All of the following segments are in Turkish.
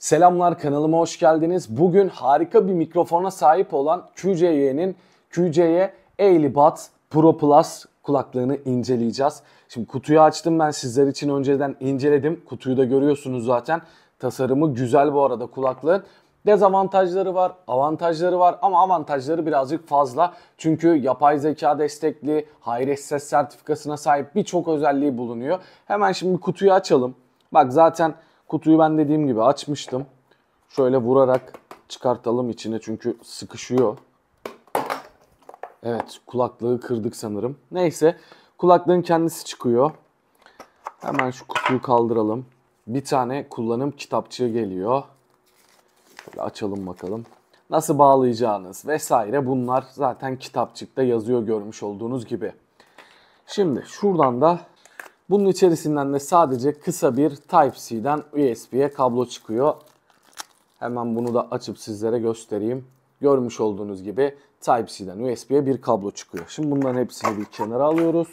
Selamlar kanalıma hoş geldiniz. Bugün harika bir mikrofona sahip olan QCY'nin QCY Eilibat Pro Plus kulaklığını inceleyeceğiz. Şimdi kutuyu açtım ben sizler için önceden inceledim. Kutuyu da görüyorsunuz zaten. Tasarımı güzel bu arada kulaklığın. Dezavantajları var, avantajları var ama avantajları birazcık fazla. Çünkü yapay zeka destekli, hi ses sertifikasına sahip birçok özelliği bulunuyor. Hemen şimdi kutuyu açalım. Bak zaten Kutuyu ben dediğim gibi açmıştım. Şöyle vurarak çıkartalım içine çünkü sıkışıyor. Evet kulaklığı kırdık sanırım. Neyse kulaklığın kendisi çıkıyor. Hemen şu kutuyu kaldıralım. Bir tane kullanım kitapçığı geliyor. Böyle açalım bakalım. Nasıl bağlayacağınız vesaire bunlar zaten kitapçıkta yazıyor görmüş olduğunuz gibi. Şimdi şuradan da bunun içerisinden de sadece kısa bir Type-C'den USB'ye kablo çıkıyor. Hemen bunu da açıp sizlere göstereyim. Görmüş olduğunuz gibi Type-C'den USB'ye bir kablo çıkıyor. Şimdi bunların hepsini bir kenara alıyoruz.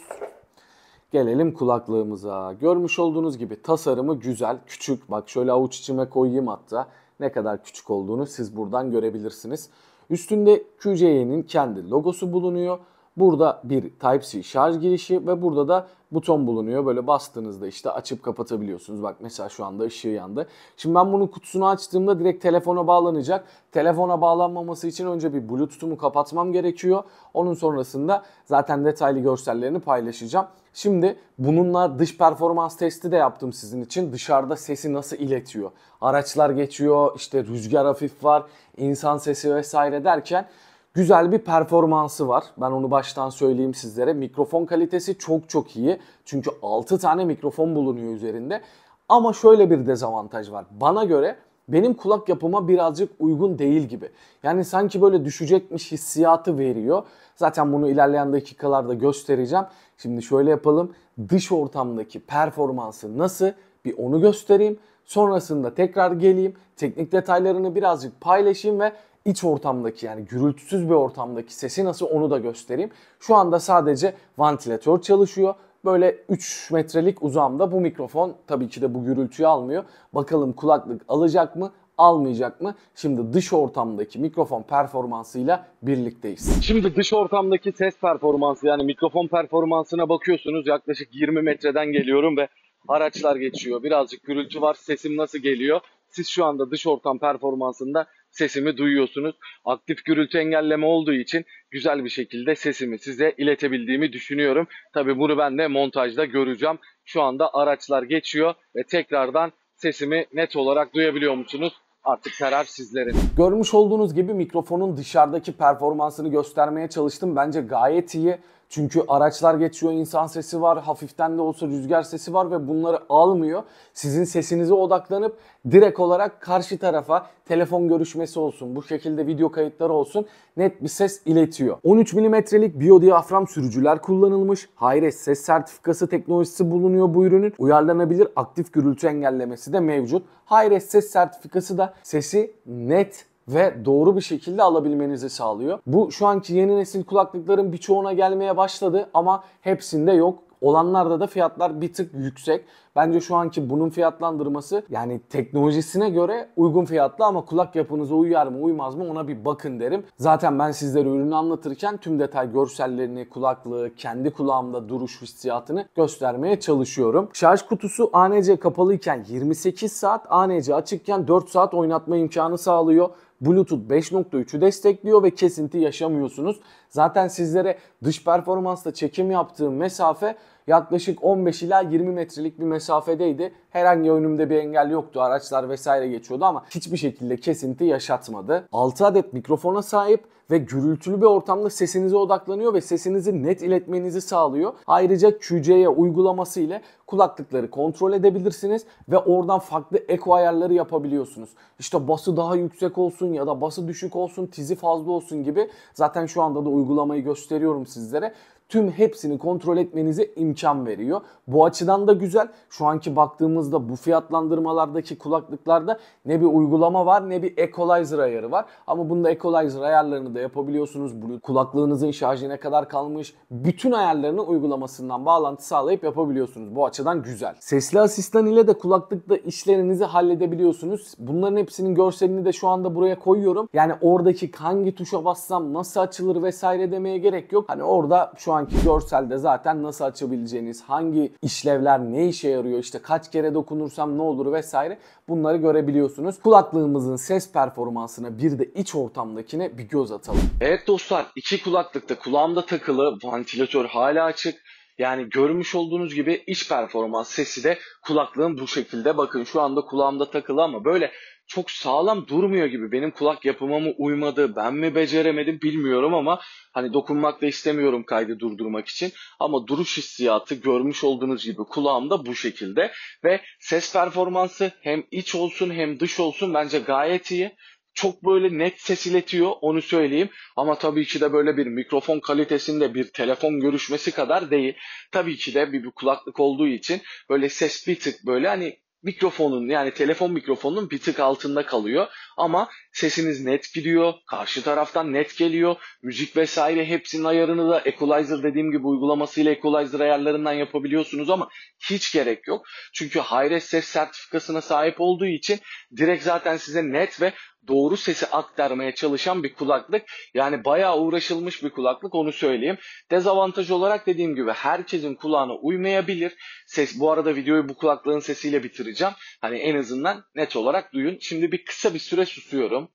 Gelelim kulaklığımıza. Görmüş olduğunuz gibi tasarımı güzel, küçük. Bak şöyle avuç içime koyayım hatta. Ne kadar küçük olduğunu siz buradan görebilirsiniz. Üstünde QCY'nin kendi logosu bulunuyor. Burada bir Type-C şarj girişi ve burada da buton bulunuyor. Böyle bastığınızda işte açıp kapatabiliyorsunuz. Bak mesela şu anda ışığı yandı. Şimdi ben bunun kutusunu açtığımda direkt telefona bağlanacak. Telefona bağlanmaması için önce bir Bluetooth'umu kapatmam gerekiyor. Onun sonrasında zaten detaylı görsellerini paylaşacağım. Şimdi bununla dış performans testi de yaptım sizin için. Dışarıda sesi nasıl iletiyor? Araçlar geçiyor, işte rüzgar hafif var, insan sesi vesaire derken Güzel bir performansı var. Ben onu baştan söyleyeyim sizlere. Mikrofon kalitesi çok çok iyi. Çünkü 6 tane mikrofon bulunuyor üzerinde. Ama şöyle bir dezavantaj var. Bana göre benim kulak yapıma birazcık uygun değil gibi. Yani sanki böyle düşecekmiş hissiyatı veriyor. Zaten bunu ilerleyen dakikalarda göstereceğim. Şimdi şöyle yapalım. Dış ortamdaki performansı nasıl bir onu göstereyim. Sonrasında tekrar geleyim. Teknik detaylarını birazcık paylaşayım ve iç ortamdaki yani gürültüsüz bir ortamdaki sesi nasıl onu da göstereyim. Şu anda sadece vantilatör çalışıyor. Böyle 3 metrelik uzamda bu mikrofon tabii ki de bu gürültüyü almıyor. Bakalım kulaklık alacak mı? almayacak mı? Şimdi dış ortamdaki mikrofon performansıyla birlikteyiz. Şimdi dış ortamdaki ses performansı yani mikrofon performansına bakıyorsunuz yaklaşık 20 metreden geliyorum ve araçlar geçiyor. Birazcık gürültü var. Sesim nasıl geliyor? Siz şu anda dış ortam performansında sesimi duyuyorsunuz. Aktif gürültü engelleme olduğu için güzel bir şekilde sesimi size iletebildiğimi düşünüyorum. Tabi bunu ben de montajda göreceğim. Şu anda araçlar geçiyor ve tekrardan sesimi net olarak duyabiliyor musunuz? Artık karar sizlerin. Görmüş olduğunuz gibi mikrofonun dışarıdaki performansını göstermeye çalıştım. Bence gayet iyi. Çünkü araçlar geçiyor, insan sesi var, hafiften de olsa rüzgar sesi var ve bunları almıyor. Sizin sesinize odaklanıp direkt olarak karşı tarafa telefon görüşmesi olsun, bu şekilde video kayıtları olsun net bir ses iletiyor. 13 milimetrelik biyodiyafram sürücüler kullanılmış. Hayret ses sertifikası teknolojisi bulunuyor bu ürünün. Uyarlanabilir aktif gürültü engellemesi de mevcut. Hayret ses sertifikası da sesi net ve doğru bir şekilde alabilmenizi sağlıyor. Bu şu anki yeni nesil kulaklıkların birçoğuna gelmeye başladı ama hepsinde yok. Olanlarda da fiyatlar bir tık yüksek. Bence şu anki bunun fiyatlandırması yani teknolojisine göre uygun fiyatlı ama kulak yapınıza uyar mı uymaz mı ona bir bakın derim. Zaten ben sizlere ürünü anlatırken tüm detay görsellerini, kulaklığı, kendi kulağımda duruş hissiyatını göstermeye çalışıyorum. Şarj kutusu ANC kapalıyken 28 saat, ANC açıkken 4 saat oynatma imkanı sağlıyor. Bluetooth 5.3'ü destekliyor ve kesinti yaşamıyorsunuz. Zaten sizlere dış performansla çekim yaptığım mesafe yaklaşık 15 ila 20 metrelik bir mesafedeydi. Herhangi önümde bir engel yoktu. Araçlar vesaire geçiyordu ama hiçbir şekilde kesinti yaşatmadı. 6 adet mikrofona sahip ve gürültülü bir ortamda sesinize odaklanıyor ve sesinizi net iletmenizi sağlıyor. Ayrıca QC'ye uygulaması ile kulaklıkları kontrol edebilirsiniz ve oradan farklı eko ayarları yapabiliyorsunuz. İşte bası daha yüksek olsun ya da bası düşük olsun, tizi fazla olsun gibi. Zaten şu anda da uygulamayı gösteriyorum sizlere tüm hepsini kontrol etmenize imkan veriyor. Bu açıdan da güzel. Şu anki baktığımızda bu fiyatlandırmalardaki kulaklıklarda ne bir uygulama var ne bir equalizer ayarı var. Ama bunda equalizer ayarlarını da yapabiliyorsunuz. Kulaklığınızın şarjı kadar kalmış bütün ayarlarını uygulamasından bağlantı sağlayıp yapabiliyorsunuz. Bu açıdan güzel. Sesli asistan ile de kulaklıkta işlerinizi halledebiliyorsunuz. Bunların hepsinin görselini de şu anda buraya koyuyorum. Yani oradaki hangi tuşa bassam nasıl açılır vesaire demeye gerek yok. Hani orada şu an anki görselde zaten nasıl açabileceğiniz, hangi işlevler ne işe yarıyor, işte kaç kere dokunursam ne olur vesaire bunları görebiliyorsunuz. Kulaklığımızın ses performansına bir de iç ortamdakine bir göz atalım. Evet dostlar iki kulaklıkta kulağımda takılı, ventilatör hala açık yani görmüş olduğunuz gibi iç performans sesi de kulaklığım bu şekilde. Bakın şu anda kulağımda takılı ama böyle çok sağlam durmuyor gibi. Benim kulak yapıma mı uymadı, ben mi beceremedim bilmiyorum ama hani dokunmak da istemiyorum kaydı durdurmak için. Ama duruş hissiyatı görmüş olduğunuz gibi kulağımda bu şekilde ve ses performansı hem iç olsun hem dış olsun bence gayet iyi çok böyle net ses iletiyor onu söyleyeyim. Ama tabii ki de böyle bir mikrofon kalitesinde bir telefon görüşmesi kadar değil. Tabii ki de bir, bir kulaklık olduğu için böyle ses bir tık böyle hani mikrofonun yani telefon mikrofonunun bir tık altında kalıyor ama sesiniz net gidiyor, karşı taraftan net geliyor, müzik vesaire hepsinin ayarını da Equalizer dediğim gibi uygulamasıyla Equalizer ayarlarından yapabiliyorsunuz ama hiç gerek yok. Çünkü Hi-Res ses sertifikasına sahip olduğu için direkt zaten size net ve doğru sesi aktarmaya çalışan bir kulaklık. Yani bayağı uğraşılmış bir kulaklık onu söyleyeyim. Dezavantaj olarak dediğim gibi herkesin kulağına uymayabilir. Ses bu arada videoyu bu kulaklığın sesiyle bitireceğim. Hani en azından net olarak duyun. Şimdi bir kısa bir süre susuyorum.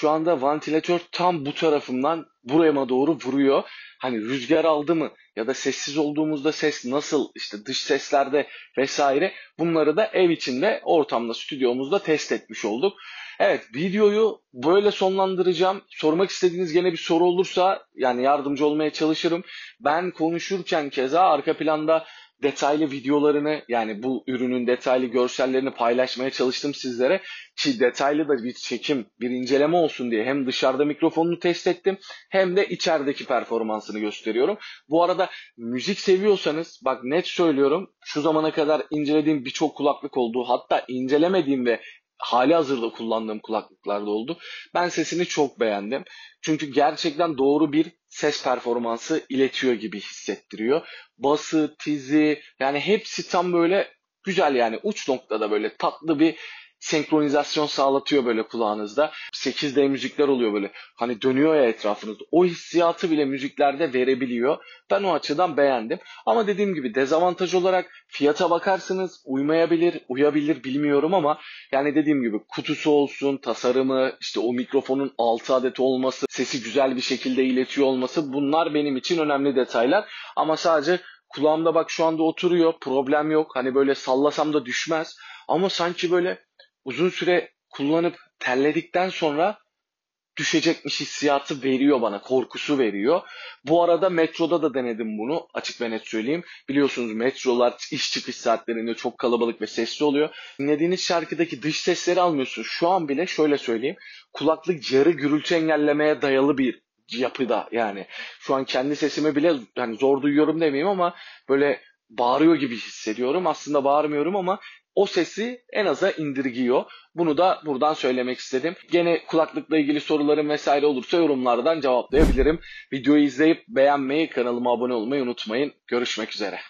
Şu anda vantilatör tam bu tarafımdan buraya doğru vuruyor. Hani rüzgar aldı mı ya da sessiz olduğumuzda ses nasıl işte dış seslerde vesaire bunları da ev içinde ortamda stüdyomuzda test etmiş olduk. Evet videoyu böyle sonlandıracağım. Sormak istediğiniz gene bir soru olursa yani yardımcı olmaya çalışırım. Ben konuşurken keza arka planda detaylı videolarını yani bu ürünün detaylı görsellerini paylaşmaya çalıştım sizlere. Ki detaylı da bir çekim, bir inceleme olsun diye hem dışarıda mikrofonunu test ettim hem de içerideki performansını gösteriyorum. Bu arada müzik seviyorsanız bak net söylüyorum şu zamana kadar incelediğim birçok kulaklık oldu hatta incelemediğim ve hali hazırda kullandığım kulaklıklarda oldu. Ben sesini çok beğendim. Çünkü gerçekten doğru bir ses performansı iletiyor gibi hissettiriyor. Bası, tizi yani hepsi tam böyle güzel yani uç noktada böyle tatlı bir senkronizasyon sağlatıyor böyle kulağınızda. 8D müzikler oluyor böyle. Hani dönüyor ya etrafınızda. O hissiyatı bile müziklerde verebiliyor. Ben o açıdan beğendim. Ama dediğim gibi dezavantaj olarak fiyata bakarsınız uymayabilir, uyabilir bilmiyorum ama yani dediğim gibi kutusu olsun, tasarımı, işte o mikrofonun 6 adet olması, sesi güzel bir şekilde iletiyor olması bunlar benim için önemli detaylar. Ama sadece kulağımda bak şu anda oturuyor problem yok hani böyle sallasam da düşmez ama sanki böyle uzun süre kullanıp terledikten sonra düşecekmiş hissiyatı veriyor bana, korkusu veriyor. Bu arada metroda da denedim bunu açık ve net söyleyeyim. Biliyorsunuz metrolar iş çıkış saatlerinde çok kalabalık ve sesli oluyor. Dinlediğiniz şarkıdaki dış sesleri almıyorsunuz. Şu an bile şöyle söyleyeyim. Kulaklık yarı gürültü engellemeye dayalı bir yapıda yani. Şu an kendi sesimi bile yani zor duyuyorum demeyeyim ama böyle bağırıyor gibi hissediyorum. Aslında bağırmıyorum ama o sesi en aza indirgiyor. Bunu da buradan söylemek istedim. Gene kulaklıkla ilgili sorularım vesaire olursa yorumlardan cevaplayabilirim. Videoyu izleyip beğenmeyi, kanalıma abone olmayı unutmayın. Görüşmek üzere.